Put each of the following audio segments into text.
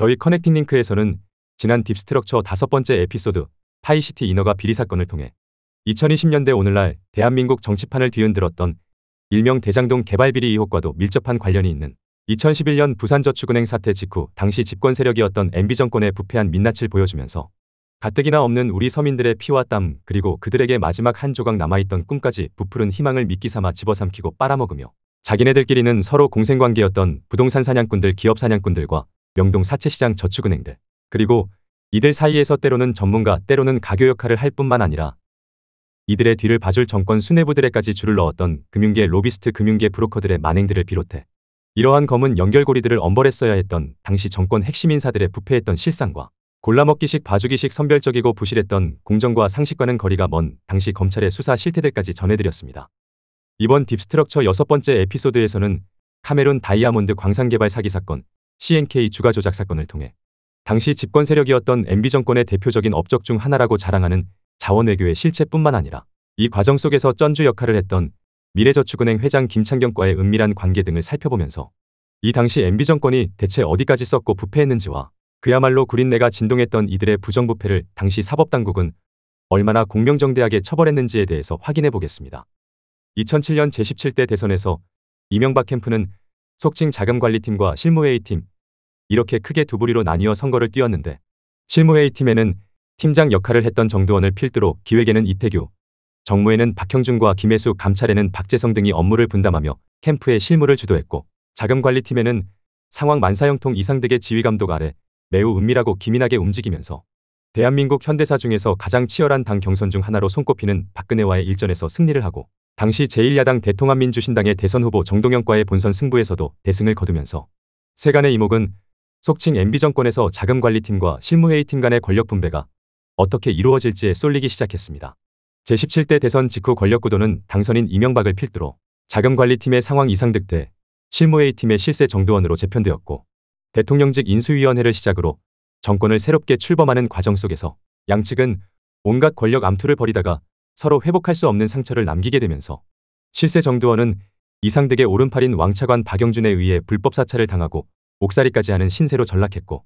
저희 커넥팅 링크에서는 지난 딥스트럭처 다섯 번째 에피소드 파이시티 인허가 비리 사건을 통해 2020년대 오늘날 대한민국 정치판을 뒤흔들었던 일명 대장동 개발 비리 의혹과도 밀접한 관련이 있는 2011년 부산저축은행 사태 직후 당시 집권 세력이었던 MB 정권의 부패한 민낯을 보여주면서 가뜩이나 없는 우리 서민들의 피와 땀 그리고 그들에게 마지막 한 조각 남아있던 꿈까지 부풀은 희망을 미끼 삼아 집어삼키고 빨아먹으며 자기네들끼리는 서로 공생관계였던 부동산 사냥꾼들 기업 사냥꾼들과 명동 사채시장 저축은행들 그리고 이들 사이에서 때로는 전문가 때로는 가교 역할을 할 뿐만 아니라 이들의 뒤를 봐줄 정권 수뇌부들에까지 줄을 넣었던 금융계 로비스트 금융계 브로커들의 만행들을 비롯해 이러한 검은 연결고리들을 엄벌했어야 했던 당시 정권 핵심 인사들의 부패했던 실상과 골라먹기식 봐주기식 선별적이고 부실했던 공정과 상식과는 거리가 먼 당시 검찰의 수사 실태들까지 전해드렸습니다. 이번 딥스트럭처 여섯 번째 에피소드에서는 카메룬 다이아몬드 광산개발 사기 사건 CNK 주가 조작 사건을 통해 당시 집권 세력이었던 MB 정권의 대표적인 업적 중 하나라고 자랑하는 자원외교의 실체뿐만 아니라 이 과정 속에서 쩐주 역할을 했던 미래저축은행 회장 김창경과의 은밀한 관계 등을 살펴보면서 이 당시 MB 정권이 대체 어디까지 썼고 부패했는지와 그야말로 구린내가 진동했던 이들의 부정부패를 당시 사법당국은 얼마나 공명정대하게 처벌했는지에 대해서 확인해 보겠습니다. 2007년 제17대 대선에서 이명박 캠프는 속칭 자금관리팀과 실무 A팀 이렇게 크게 두 부리로 나뉘어 선거를 뛰었는데 실무 A팀에는 팀장 역할을 했던 정두원을 필두로 기획에는 이태규, 정무에는 박형준과 김혜수, 감찰에는 박재성 등이 업무를 분담하며 캠프의 실무를 주도했고 자금관리팀에는 상황 만사형통 이상득의 지휘감독 아래 매우 은밀하고 기민하게 움직이면서 대한민국 현대사 중에서 가장 치열한 당 경선 중 하나로 손꼽히는 박근혜와의 일전에서 승리를 하고 당시 제1야당 대통합민주신당의 대선 후보 정동영과의 본선 승부에서도 대승을 거두면서 세간의 이목은 속칭 MB 정권에서 자금관리팀과 실무회의팀 간의 권력 분배가 어떻게 이루어질지에 쏠리기 시작했습니다. 제17대 대선 직후 권력구도는 당선인 이명박을 필두로 자금관리팀의 상황 이상 득대, 실무회의팀의 실세 정도원으로 재편되었고 대통령직 인수위원회를 시작으로 정권을 새롭게 출범하는 과정 속에서 양측은 온갖 권력 암투를 벌이다가 서로 회복할 수 없는 상처를 남기게 되면서 실세 정두원은 이상득의 오른팔인 왕차관 박영준에 의해 불법 사찰을 당하고 옥살이까지 하는 신세로 전락했고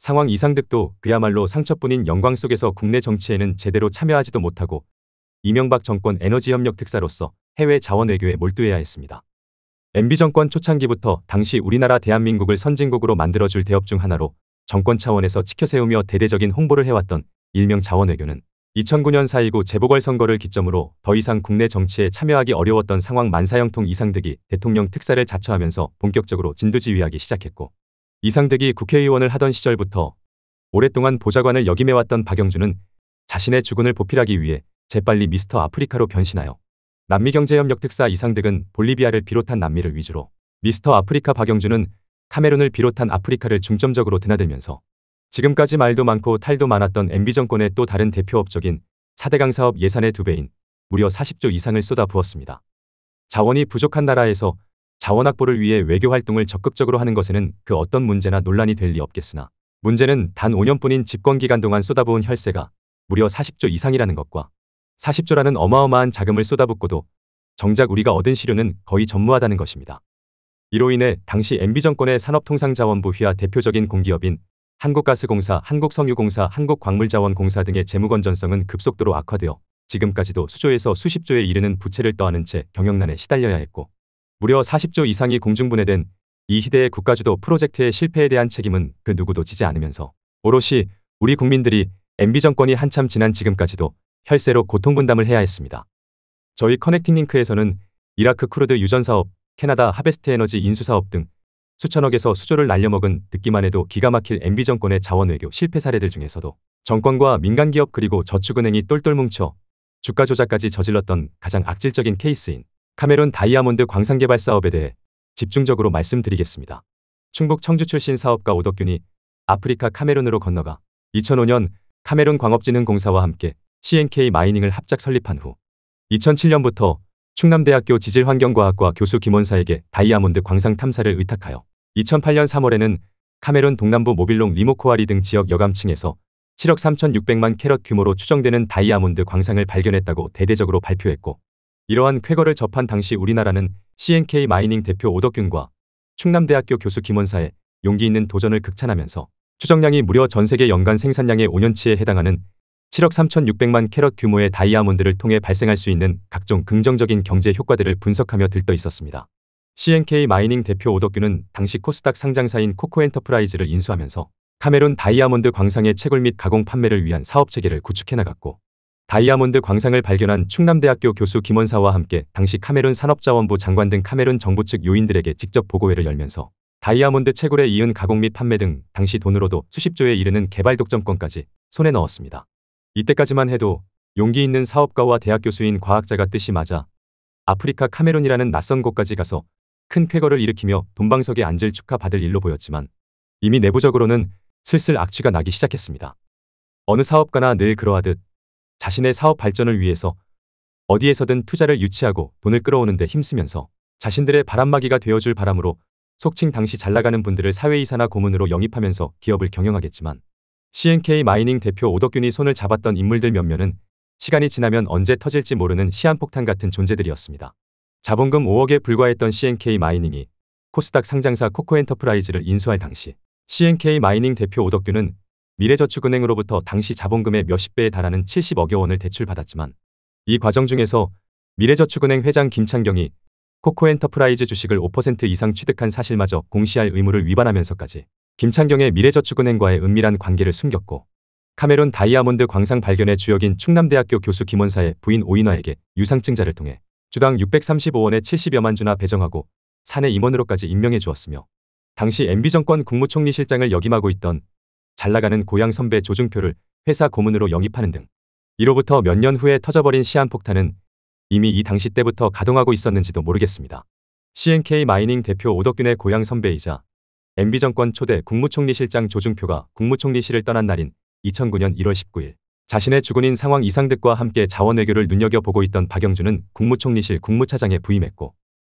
상황 이상득도 그야말로 상처뿐인 영광 속에서 국내 정치에는 제대로 참여하지도 못하고 이명박 정권 에너지협력 특사로서 해외 자원 외교에 몰두해야 했습니다. MB 정권 초창기부터 당시 우리나라 대한민국을 선진국으로 만들어줄 대업 중 하나로 정권 차원에서 치켜세우며 대대적인 홍보를 해왔던 일명 자원 외교는 2009년 4.29 재보궐선거를 기점으로 더 이상 국내 정치에 참여하기 어려웠던 상황 만사형통 이상득이 대통령 특사를 자처하면서 본격적으로 진두지휘하기 시작했고 이상득이 국회의원을 하던 시절부터 오랫동안 보좌관을 역임해왔던 박영준은 자신의 주군을 보필하기 위해 재빨리 미스터 아프리카로 변신하여 남미 경제협력 특사 이상득은 볼리비아를 비롯한 남미를 위주로 미스터 아프리카 박영준은 카메룬을 비롯한 아프리카를 중점적으로 드나들면서 지금까지 말도 많고 탈도 많았던 MB 정권의 또 다른 대표 업적인 4대강 사업 예산의 두 배인 무려 40조 이상을 쏟아부었습니다. 자원이 부족한 나라에서 자원 확보를 위해 외교 활동을 적극적으로 하는 것에는 그 어떤 문제나 논란이 될 리 없겠으나 문제는 단 5년뿐인 집권기간 동안 쏟아부은 혈세가 무려 40조 이상이라는 것과 40조라는 어마어마한 자금을 쏟아붓고도 정작 우리가 얻은 시료는 거의 전무하다는 것입니다. 이로 인해 당시 MB정권의 산업통상자원부 휘하 대표적인 공기업인 한국가스공사, 한국석유공사 한국광물자원공사 등의 재무건전성은 급속도로 악화되어 지금까지도 수조에서 수십조에 이르는 부채를 떠안은 채 경영난에 시달려야 했고 무려 40조 이상이 공중분해된 이시대의 국가주도 프로젝트의 실패에 대한 책임은 그 누구도 지지 않으면서 오롯이 우리 국민들이 MB 정권이 한참 지난 지금까지도 혈세로 고통분담을 해야 했습니다. 저희 커넥팅링크에서는 이라크 크루드 유전사업, 캐나다 하베스트 에너지 인수사업 등 수천억에서 수조를 날려먹은 듣기만 해도 기가 막힐 MB 정권의 자원 외교 실패 사례들 중에서도 정권과 민간 기업 그리고 저축은행이 똘똘 뭉쳐 주가 조작까지 저질렀던 가장 악질적인 케이스인 카메론 다이아몬드 광산 개발 사업에 대해 집중적으로 말씀드리겠습니다. 충북 청주 출신 사업가 오덕균이 아프리카 카메론으로 건너가 2005년 카메론 광업진흥공사와 함께 CNK 마이닝을 합작 설립한 후 2007년부터 충남대학교 지질환경과학과 교수 김원사에게 다이아몬드 광상 탐사를 의탁하여 2008년 3월에는 카메론 동남부 모빌롱 리모코아리 등 지역 여감층에서 7억 3,600만 캐럿 규모로 추정되는 다이아몬드 광상을 발견했다고 대대적으로 발표했고 이러한 쾌거를 접한 당시 우리나라는 CNK 마이닝 대표 오덕균과 충남대학교 교수 김원사의 용기 있는 도전을 극찬하면서 추정량이 무려 전 세계 연간 생산량의 5년치에 해당하는 7억 3,600만 캐럿 규모의 다이아몬드를 통해 발생할 수 있는 각종 긍정적인 경제 효과들을 분석하며 들떠 있었습니다. CNK 마이닝 대표 오덕규는 당시 코스닥 상장사인 코코엔터프라이즈를 인수하면서 카메룬 다이아몬드 광상의 채굴 및 가공 판매를 위한 사업 체계를 구축해 나갔고 다이아몬드 광상을 발견한 충남대학교 교수 김원사와 함께 당시 카메룬 산업자원부 장관 등 카메룬 정부 측 요인들에게 직접 보고회를 열면서 다이아몬드 채굴에 이은 가공 및 판매 등 당시 돈으로도 수십조에 이르는 개발 독점권까지 손에 넣었습니다. 이때까지만 해도 용기 있는 사업가와 대학 교수인 과학자가 뜻이 맞아 아프리카 카메론이라는 낯선 곳까지 가서 큰 쾌거를 일으키며 돈방석에 앉을 축하받을 일로 보였지만 이미 내부적으로는 슬슬 악취가 나기 시작했습니다. 어느 사업가나 늘 그러하듯 자신의 사업 발전을 위해서 어디에서든 투자를 유치하고 돈을 끌어오는데 힘쓰면서 자신들의 바람막이가 되어줄 바람으로 속칭 당시 잘나가는 분들을 사회이사나 고문으로 영입하면서 기업을 경영하겠지만 CNK 마이닝 대표 오덕균이 손을 잡았던 인물들 몇몇은 시간이 지나면 언제 터질지 모르는 시한폭탄 같은 존재들이었습니다. 자본금 5억에 불과했던 CNK 마이닝이 코스닥 상장사 코코엔터프라이즈를 인수할 당시 CNK 마이닝 대표 오덕균은 미래저축은행으로부터 당시 자본금의 몇십 배에 달하는 70억여 원을 대출받았지만 이 과정 중에서 미래저축은행 회장 김창경이 코코엔터프라이즈 주식을 5% 이상 취득한 사실마저 공시할 의무를 위반하면서까지 김창경의 미래저축은행과의 은밀한 관계를 숨겼고 카메론 다이아몬드 광상 발견의 주역인 충남대학교 교수 김원사의 부인 오인화에게 유상증자를 통해 주당 635원에 70여만 주나 배정하고 사내 임원으로까지 임명해 주었으며 당시 MB정권 국무총리 실장을 역임하고 있던 잘나가는 고향 선배 조중표를 회사 고문으로 영입하는 등 이로부터 몇 년 후에 터져버린 시한폭탄은 이미 이 당시 때부터 가동하고 있었는지도 모르겠습니다. CNK 마이닝 대표 오덕균의 고향 선배이자 MB 정권 초대 국무총리실장 조중표가 국무총리실을 떠난 날인 2009년 1월 19일 자신의 주군인 상황 이상득과 함께 자원외교를 눈여겨보고 있던 박영준은 국무총리실 국무차장에 부임했고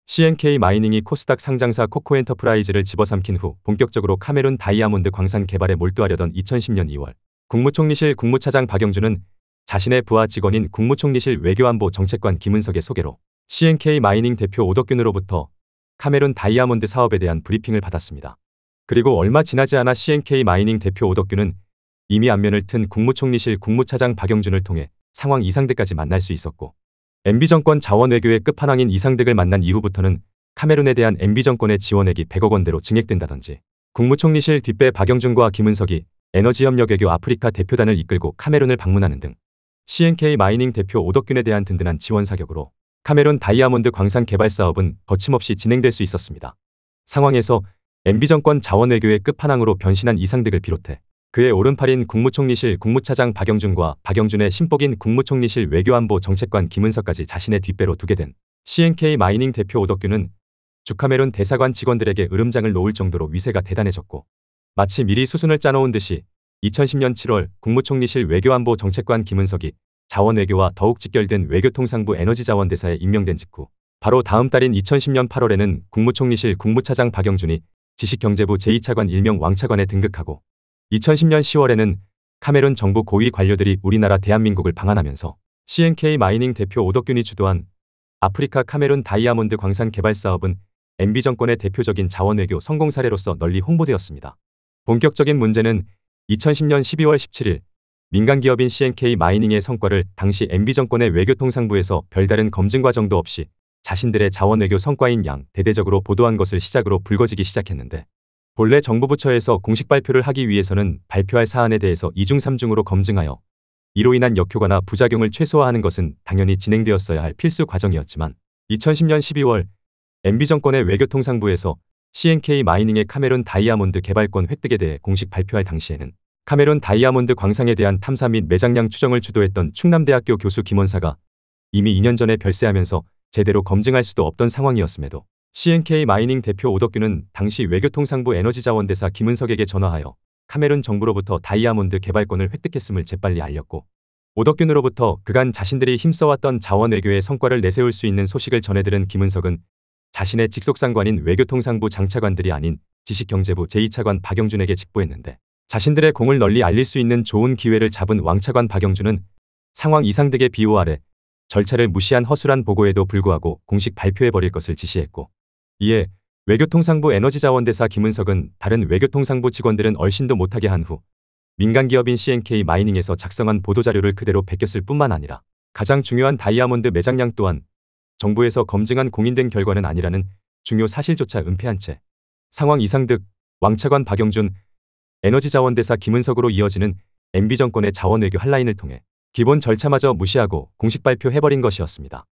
CNK 마이닝이 코스닥 상장사 코코엔터프라이즈를 집어삼킨 후 본격적으로 카메룬 다이아몬드 광산 개발에 몰두하려던 2010년 2월 국무총리실 국무차장 박영준은 자신의 부하 직원인 국무총리실 외교안보 정책관 김은석의 소개로 CNK 마이닝 대표 오덕균으로부터 카메룬 다이아몬드 사업에 대한 브리핑을 받았습니다. 그리고 얼마 지나지 않아 CNK 마이닝 대표 오덕규는 이미 안면을 튼 국무총리실 국무차장 박영준을 통해 상황 이상대까지 만날 수 있었고 MB 정권 자원 외교의 끝판왕인 이상득을 만난 이후부터는 카메룬에 대한 MB 정권의 지원액이 100억 원대로 증액된다던지 국무총리실 뒷배 박영준과 김은석이 에너지협력 외교 아프리카 대표단을 이끌고 카메룬을 방문하는 등 CNK 마이닝 대표 오덕균에 대한 든든한 지원 사격으로 카메룬 다이아몬드 광산 개발 사업은 거침없이 진행될 수 있었습니다. 상황에서 MB 정권 자원외교의 끝판왕으로 변신한 이상득을 비롯해 그의 오른팔인 국무총리실 국무차장 박영준과 박영준의 신복인 국무총리실 외교안보 정책관 김은석까지 자신의 뒷배로 두게 된 CNK 마이닝 대표 오덕규는 주카메론 대사관 직원들에게 으름장을 놓을 정도로 위세가 대단해졌고 마치 미리 수순을 짜놓은 듯이 2010년 7월 국무총리실 외교안보 정책관 김은석이 자원외교와 더욱 직결된 외교통상부 에너지자원대사에 임명된 직후 바로 다음 달인 2010년 8월에는 국무총리실 국무차장 박영준이 지식경제부 제2차관 일명 왕차관에 등극하고 2010년 10월에는 카메룬 정부 고위 관료들이 우리나라 대한민국을 방한하면서 CNK 마이닝 대표 오덕균이 주도한 아프리카 카메룬 다이아몬드 광산 개발 사업은 MB 정권의 대표적인 자원 외교 성공 사례로서 널리 홍보되었습니다. 본격적인 문제는 2010년 12월 17일 민간 기업인 CNK 마이닝의 성과를 당시 MB 정권의 외교통상부에서 별다른 검증 과정도 없이 자신들의 자원외교 성과인 양 대대적으로 보도한 것을 시작으로 불거지기 시작했는데 본래 정부부처에서 공식 발표를 하기 위해서는 발표할 사안에 대해서 이중삼중으로 검증하여 이로 인한 역효과나 부작용을 최소화하는 것은 당연히 진행되었어야 할 필수 과정이었지만 2010년 12월 MB 정권의 외교통상부에서 CNK 마이닝의 카메론 다이아몬드 개발권 획득에 대해 공식 발표할 당시에는 카메론 다이아몬드 광상에 대한 탐사 및 매장량 추정을 주도했던 충남대학교 교수 김원사가 이미 2년 전에 별세하면서 제대로 검증할 수도 없던 상황이었음에도 CNK 마이닝 대표 오덕규는 당시 외교통상부 에너지자원대사 김은석에게 전화하여 카메룬 정부로부터 다이아몬드 개발권을 획득했음을 재빨리 알렸고 오덕균으로부터 그간 자신들이 힘써왔던 자원 외교의 성과를 내세울 수 있는 소식을 전해들은 김은석은 자신의 직속상관인 외교통상부 장차관들이 아닌 지식경제부 제2차관 박영준에게 직보했는데 자신들의 공을 널리 알릴 수 있는 좋은 기회를 잡은 왕차관 박영준은 상황 이상득의 비호 아래 절차를 무시한 허술한 보고에도 불구하고 공식 발표해버릴 것을 지시했고 이에 외교통상부 에너지자원대사 김은석은 다른 외교통상부 직원들은 얼씬도 못하게 한 후 민간기업인 CNK 마이닝에서 작성한 보도자료를 그대로 베꼈을 뿐만 아니라 가장 중요한 다이아몬드 매장량 또한 정부에서 검증한 공인된 결과는 아니라는 중요 사실조차 은폐한 채 상황 이상득, 왕차관 박영준, 에너지자원대사 김은석으로 이어지는 MB정권의 자원외교 한라인을 통해 기본 절차마저 무시하고 공식 발표해버린 것이었습니다.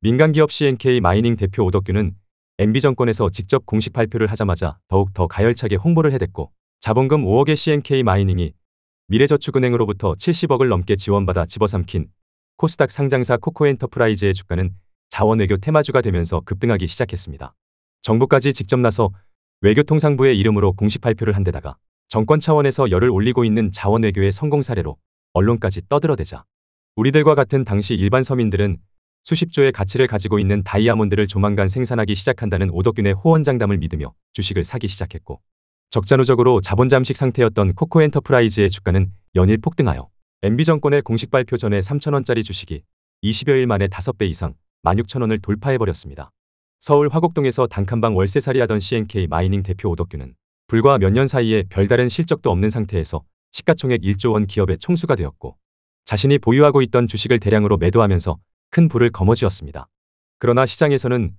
민간기업 CNK 마이닝 대표 오덕규는 MB 정권에서 직접 공식 발표를 하자마자 더욱 더 가열차게 홍보를 해댔고 자본금 5억의 CNK 마이닝이 미래저축은행으로부터 70억을 넘게 지원받아 집어삼킨 코스닥 상장사 코코엔터프라이즈의 주가는 자원 외교 테마주가 되면서 급등하기 시작했습니다. 정부까지 직접 나서 외교통상부의 이름으로 공식 발표를 한 데다가 정권 차원에서 열을 올리고 있는 자원 외교의 성공 사례로 언론까지 떠들어대자 우리들과 같은 당시 일반 서민들은 수십 조의 가치를 가지고 있는 다이아몬드를 조만간 생산하기 시작한다는 오덕균의 호언장담을 믿으며 주식을 사기 시작했고 적자누적으로 자본 잠식 상태였던 코코 엔터프라이즈의 주가는 연일 폭등하여 MB 정권의 공식 발표 전에 3천원짜리 주식이 20여일 만에 5배 이상 16,000원을 돌파해버렸습니다. 서울 화곡동에서 단칸방 월세살이 하던 CNK 마이닝 대표 오덕균은 불과 몇 년 사이에 별다른 실적도 없는 상태에서 시가총액 1조 원 기업의 총수가 되었고 자신이 보유하고 있던 주식을 대량으로 매도하면서 큰 부를 거머쥐었습니다. 그러나 시장에서는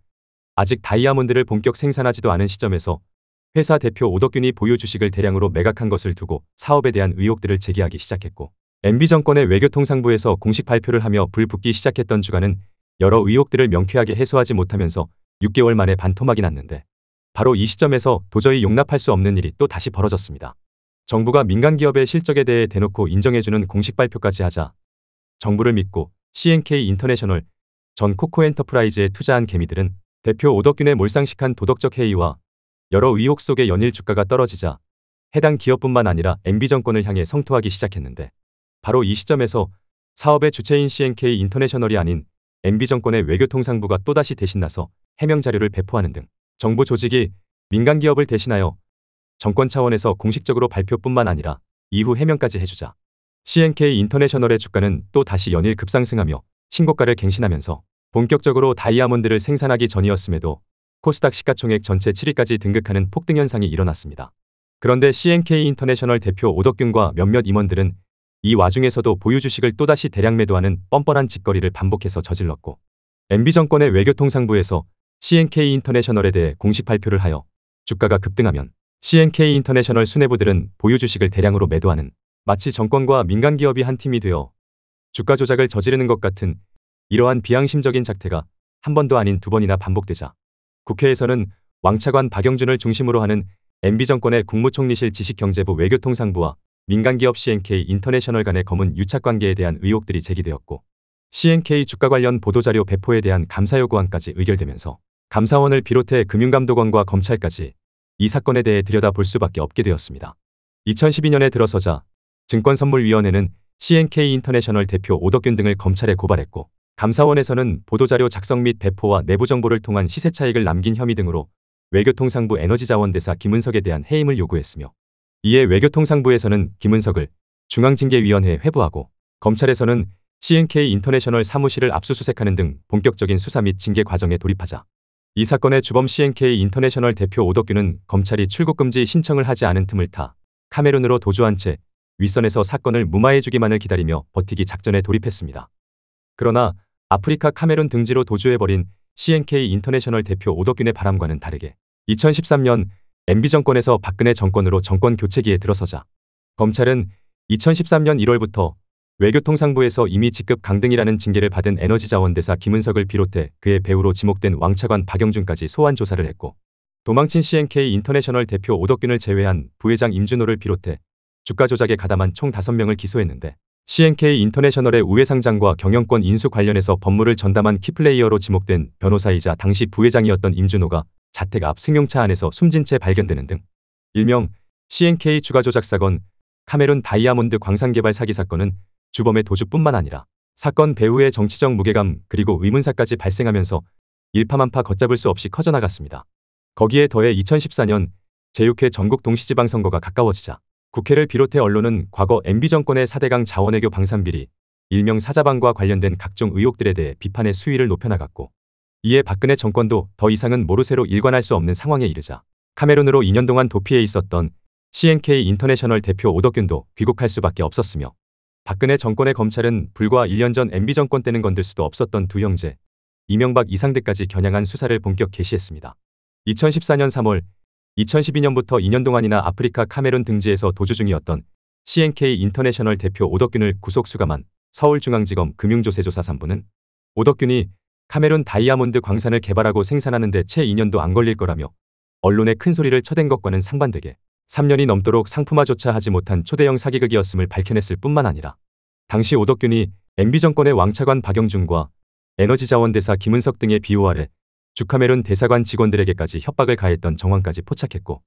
아직 다이아몬드를 본격 생산하지도 않은 시점에서 회사 대표 오덕균이 보유 주식을 대량으로 매각한 것을 두고 사업에 대한 의혹들을 제기하기 시작했고 MB 정권의 외교통상부에서 공식 발표를 하며 불붙기 시작했던 주간은 여러 의혹들을 명쾌하게 해소하지 못하면서 6개월 만에 반토막이 났는데 바로 이 시점에서 도저히 용납할 수 없는 일이 또 다시 벌어졌습니다. 정부가 민간 기업의 실적에 대해 대놓고 인정해주는 공식 발표까지 하자 정부를 믿고 CNK 인터내셔널 전 코코 엔터프라이즈에 투자한 개미들은 대표 오덕균의 몰상식한 도덕적 해이와 여러 의혹 속에 연일 주가가 떨어지자 해당 기업뿐만 아니라 MB 정권을 향해 성토하기 시작했는데 바로 이 시점에서 사업의 주체인 CNK 인터내셔널이 아닌 MB 정권의 외교통상부가 또다시 대신 나서 해명 자료를 배포하는 등 정부 조직이 민간 기업을 대신하여 정권 차원에서 공식적으로 발표뿐만 아니라 이후 해명까지 해주자 CNK 인터내셔널의 주가는 또 다시 연일 급상승하며 신고가를 갱신하면서 본격적으로 다이아몬드를 생산하기 전이었음에도 코스닥 시가총액 전체 7위까지 등극하는 폭등 현상이 일어났습니다. 그런데 CNK 인터내셔널 대표 오덕균과 몇몇 임원들은 이 와중에서도 보유 주식을 또다시 대량 매도하는 뻔뻔한 짓거리를 반복해서 저질렀고 MB정권의 외교통상부에서 CNK 인터내셔널에 대해 공식 발표를 하여 주가가 급등하면 CNK 인터내셔널 수뇌부들은 보유 주식을 대량으로 매도하는 마치 정권과 민간 기업이 한 팀이 되어 주가 조작을 저지르는 것 같은 이러한 비양심적인 작태가 한 번도 아닌 두 번이나 반복되자 국회에서는 왕차관 박영준을 중심으로 하는 MB 정권의 국무총리실 지식경제부 외교통상부와 민간기업 CNK 인터내셔널 간의 검은 유착관계에 대한 의혹들이 제기되었고 CNK 주가 관련 보도자료 배포에 대한 감사 요구안까지 의결되면서 감사원을 비롯해 금융감독원과 검찰까지 이 사건에 대해 들여다볼 수밖에 없게 되었습니다. 2012년에 들어서자 증권선물위원회는 CNK 인터내셔널 대표 오덕균 등을 검찰에 고발했고 감사원에서는 보도자료 작성 및 배포와 내부 정보를 통한 시세 차익을 남긴 혐의 등으로 외교통상부 에너지자원대사 김은석에 대한 해임을 요구했으며 이에 외교통상부에서는 김은석을 중앙징계위원회에 회부하고 검찰에서는 CNK 인터내셔널 사무실을 압수수색하는 등 본격적인 수사 및 징계 과정에 돌입하자 이 사건의 주범 CNK 인터내셔널 대표 오덕규는 검찰이 출국금지 신청을 하지 않은 틈을 타 카메룬으로 도주한 채 윗선에서 사건을 무마해주기만을 기다리며 버티기 작전에 돌입했습니다. 그러나 아프리카 카메룬 등지로 도주해버린 CNK 인터내셔널 대표 오덕균의 바람과는 다르게 2013년 MB 정권에서 박근혜 정권으로 정권 교체기에 들어서자 검찰은 2013년 1월부터 외교통상부에서 이미 직급 강등이라는 징계를 받은 에너지자원대사 김은석을 비롯해 그의 배우로 지목된 왕차관 박영준까지 소환 조사를 했고 도망친 CNK 인터내셔널 대표 오덕균을 제외한 부회장 임준호를 비롯해 주가 조작에 가담한 총 5명을 기소했는데 CNK 인터내셔널의 우회상장과 경영권 인수 관련해서 법무를 전담한 키플레이어로 지목된 변호사이자 당시 부회장이었던 임준호가 자택 앞 승용차 안에서 숨진 채 발견되는 등 일명 CNK 주가 조작 사건, 카메룬 다이아몬드 광산개발 사기 사건은 주범의 도주뿐만 아니라 사건 배후의 정치적 무게감 그리고 의문사까지 발생하면서 일파만파 걷잡을 수 없이 커져나갔습니다. 거기에 더해 2014년 제6회 전국 동시지방선거가 가까워지자 국회를 비롯해 언론은 과거 MB 정권의 4대강 자원외교 방산비리, 일명 사자방과 관련된 각종 의혹들에 대해 비판의 수위를 높여나갔고 이에 박근혜 정권도 더 이상은 모르쇠로 일관할 수 없는 상황에 이르자 카메론으로 2년 동안 도피해 있었던 CNK 인터내셔널 대표 오덕균도 귀국할 수밖에 없었으며 박근혜 정권의 검찰은 불과 1년 전 MB 정권 때는 건들 수도 없었던 두 형제 이명박 이상대까지 겨냥한 수사를 본격 개시했습니다. 2014년 3월 2012년부터 2년 동안이나 아프리카 카메룬 등지에서 도주 중이었던 CNK 인터내셔널 대표 오덕균을 구속수감한 서울중앙지검 금융조세조사 3부는 오덕균이 카메룬 다이아몬드 광산을 개발하고 생산하는데 채 2년도 안 걸릴 거라며 언론에 큰 소리를 쳐댄 것과는 상반되게 3년이 넘도록 상품화조차 하지 못한 초대형 사기극이었음을 밝혀냈을 뿐만 아니라 당시 오덕균이 MB 정권의 왕차관 박영준과 에너지자원대사 김은석 등의 비호 아래 주카메룬 대사관 직원들에게까지 협박을 가했던 정황까지 포착했고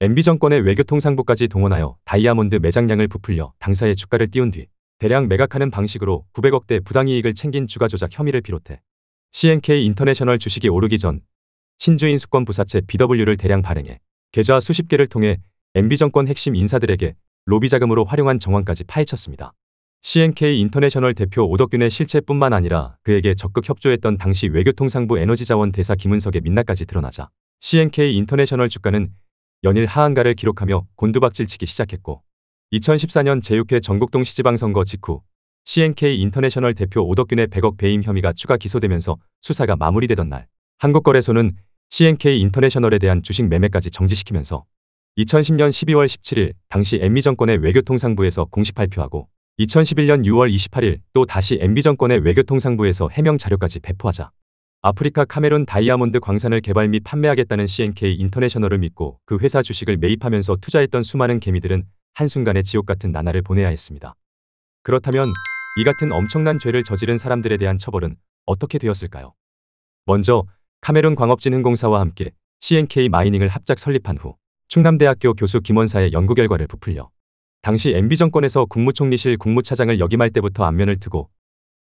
MB 정권의 외교통상부까지 동원하여 다이아몬드 매장량을 부풀려 당사의 주가를 띄운 뒤 대량 매각하는 방식으로 900억대 부당이익을 챙긴 주가 조작 혐의를 비롯해 CNK 인터내셔널 주식이 오르기 전 신주인 수권 부사채 BW를 대량 발행해 계좌 수십 개를 통해 MB 정권 핵심 인사들에게 로비 자금으로 활용한 정황까지 파헤쳤습니다. CNK 인터내셔널 대표 오덕균의 실체뿐만 아니라 그에게 적극 협조했던 당시 외교통상부 에너지자원 대사 김은석의 민낯까지 드러나자 CNK 인터내셔널 주가는 연일 하한가를 기록하며 곤두박질치기 시작했고 2014년 제6회 전국동 시지방선거 직후 CNK 인터내셔널 대표 오덕균의 100억 배임 혐의가 추가 기소되면서 수사가 마무리되던 날 한국거래소는 CNK 인터내셔널에 대한 주식 매매까지 정지시키면서 2010년 12월 17일 당시 엠미 정권의 외교통상부에서 공식 발표하고 2011년 6월 28일 또 다시 엠비 정권의 외교통상부에서 해명 자료까지 배포하자 아프리카 카메룬 다이아몬드 광산을 개발 및 판매하겠다는 CNK 인터내셔널을 믿고 그 회사 주식을 매입하면서 투자했던 수많은 개미들은 한순간에 지옥 같은 나날을 보내야 했습니다. 그렇다면 이 같은 엄청난 죄를 저지른 사람들에 대한 처벌은 어떻게 되었을까요? 먼저 카메룬 광업진흥공사와 함께 CNK 마이닝을 합작 설립한 후 충남대학교 교수 김원사의 연구 결과를 부풀려 당시 MB 정권에서 국무총리실 국무차장을 역임할 때부터 안면을 트고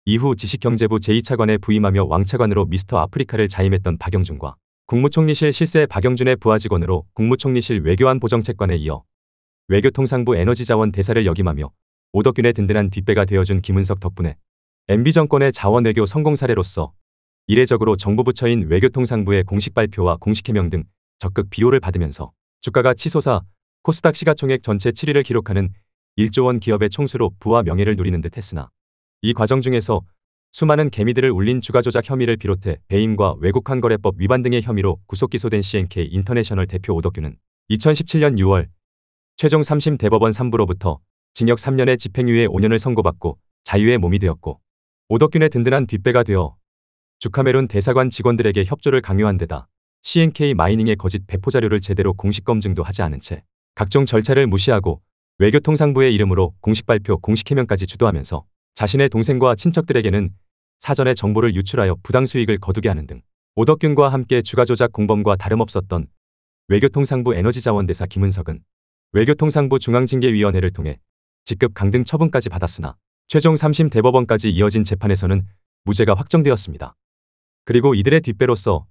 이후 지식경제부 제2차관에 부임하며 왕차관으로 미스터 아프리카를 자임했던 박영준과 국무총리실 실세 박영준의 부하 직원으로 국무총리실 외교안 보정책관에 이어 외교통상부 에너지자원 대사를 역임하며 오덕균의 든든한 뒷배가 되어준 김은석 덕분에 MB 정권의 자원 외교 성공 사례로서 이례적으로 정부 부처인 외교통상부의 공식 발표와 공식 해명 등 적극 비호를 받으면서 주가가 치솟아 코스닥 시가총액 전체 7위를 기록하는 1조 원 기업의 총수로 부와 명예를 누리는 듯 했으나 이 과정 중에서 수많은 개미들을 울린 주가 조작 혐의를 비롯해 배임과 외국한 거래법 위반 등의 혐의로 구속 기소된 CNK 인터내셔널 대표 오덕규는 2017년 6월 최종 3심 대법원 3부로부터 징역 3년의 집행유예 5년을 선고받고 자유의 몸이 되었고 오덕균의 든든한 뒷배가 되어 주카메룬 대사관 직원들에게 협조를 강요한 데다 CNK 마이닝의 거짓 배포 자료를 제대로 공식 검증도 하지 않은 채 각종 절차를 무시하고 외교통상부의 이름으로 공식 발표, 공식 해명까지 주도하면서 자신의 동생과 친척들에게는 사전에 정보를 유출하여 부당 수익을 거두게 하는 등 오덕균과 함께 주가 조작 공범과 다름없었던 외교통상부 에너지자원대사 김은석은 외교통상부 중앙징계위원회를 통해 직급 강등 처분까지 받았으나 최종 3심 대법원까지 이어진 재판에서는 무죄가 확정되었습니다. 그리고 이들의 뒷배로서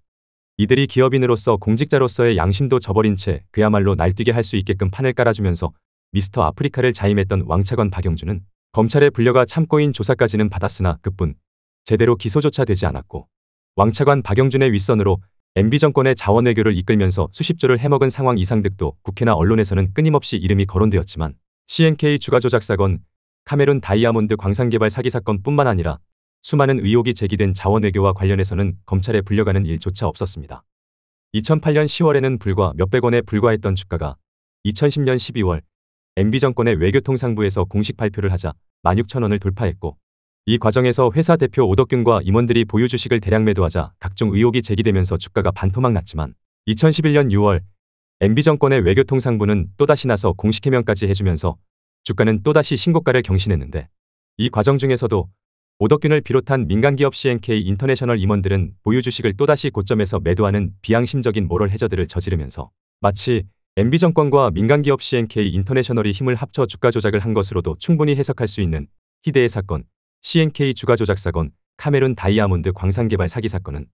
이들이 기업인으로서 공직자로서의 양심도 저버린 채 그야말로 날뛰게 할 수 있게끔 판을 깔아주면서 미스터 아프리카를 자임했던 왕차관 박영준은 검찰의 불려가 참고인 조사까지는 받았으나 그뿐 제대로 기소조차 되지 않았고 왕차관 박영준의 윗선으로 MB 정권의 자원 외교를 이끌면서 수십조를 해먹은 상황 이상득도 국회나 언론에서는 끊임없이 이름이 거론되었지만 CNK 주가 조작 사건, 카메룬 다이아몬드 광산 개발 사기 사건뿐만 아니라 수많은 의혹이 제기된 자원외교와 관련해서는 검찰에 불려가는 일조차 없었습니다. 2008년 10월에는 불과 몇백 원에 불과했던 주가가 2010년 12월 MB 정권의 외교통상부에서 공식 발표를 하자 16,000원을 돌파했고 이 과정에서 회사 대표 오덕균과 임원들이 보유 주식을 대량 매도하자 각종 의혹이 제기되면서 주가가 반토막 났지만 2011년 6월 MB 정권의 외교통상부는 또다시 나서 공식 해명까지 해주면서 주가는 또다시 신고가를 경신했는데 이 과정 중에서도 오덕균을 비롯한 민간기업 CNK 인터내셔널 임원들은 보유 주식을 또다시 고점에서 매도하는 비양심적인 모럴 해저들을 저지르면서 마치 MB정권과 민간기업 CNK 인터내셔널이 힘을 합쳐 주가 조작을 한 것으로도 충분히 해석할 수 있는 희대의 사건, CNK 주가 조작 사건, 카메룬 다이아몬드 광산개발 사기 사건은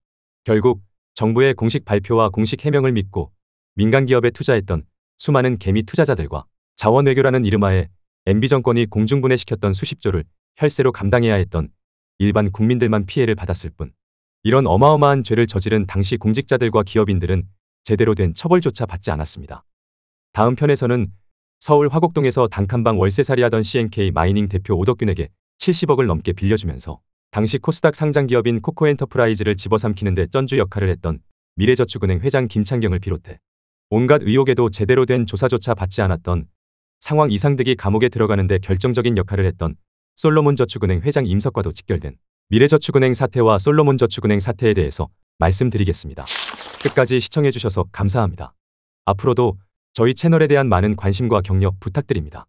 결국 정부의 공식 발표와 공식 해명을 믿고 민간기업에 투자했던 수많은 개미 투자자들과 자원외교라는 이름하에 MB정권이 공중분해시켰던 수십조를 혈세로 감당해야 했던 일반 국민들만 피해를 받았을 뿐 이런 어마어마한 죄를 저지른 당시 공직자들과 기업인들은 제대로 된 처벌조차 받지 않았습니다. 다음 편에서는 서울 화곡동에서 단칸방 월세살이 하던 CNK 마이닝 대표 오덕균에게 70억을 넘게 빌려주면서 당시 코스닥 상장 기업인 코코엔터프라이즈를 집어삼키는 데 쩐주 역할을 했던 미래저축은행 회장 김창경을 비롯해 온갖 의혹에도 제대로 된 조사조차 받지 않았던 상황 이상득이 감옥에 들어가는데 결정적인 역할을 했던 솔로몬저축은행 회장 임석과도 직결된 미래저축은행 사태와 솔로몬저축은행 사태에 대해서 말씀드리겠습니다. 끝까지 시청해주셔서 감사합니다. 앞으로도 저희 채널에 대한 많은 관심과 격려 부탁드립니다.